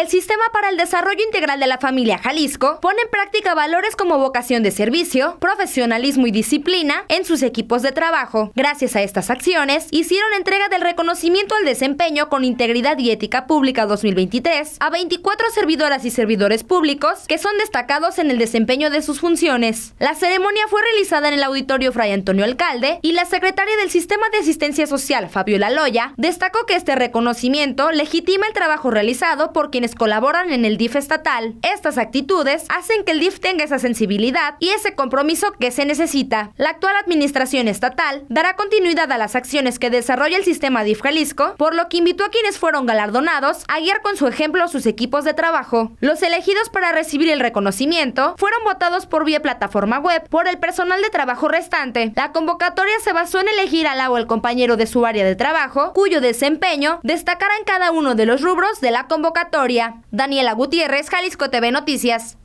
El Sistema para el Desarrollo Integral de la Familia Jalisco pone en práctica valores como vocación de servicio, profesionalismo y disciplina en sus equipos de trabajo. Gracias a estas acciones, hicieron entrega del reconocimiento al desempeño con integridad y ética pública 2023 a 24 servidoras y servidores públicos que son destacados en el desempeño de sus funciones. La ceremonia fue realizada en el auditorio Fray Antonio Alcalde y la secretaria del Sistema de Asistencia Social, Fabiola Loya, destacó que este reconocimiento legitima el trabajo realizado por quienes colaboran en el DIF estatal. Estas actitudes hacen que el DIF tenga esa sensibilidad y ese compromiso que se necesita. La actual administración estatal dará continuidad a las acciones que desarrolla el sistema DIF Jalisco, por lo que invitó a quienes fueron galardonados a guiar con su ejemplo sus equipos de trabajo. Los elegidos para recibir el reconocimiento fueron votados por vía plataforma web por el personal de trabajo restante. La convocatoria se basó en elegir al o el compañero de su área de trabajo, cuyo desempeño destacará en cada uno de los rubros de la convocatoria. Daniela Gutiérrez, Jalisco TV Noticias.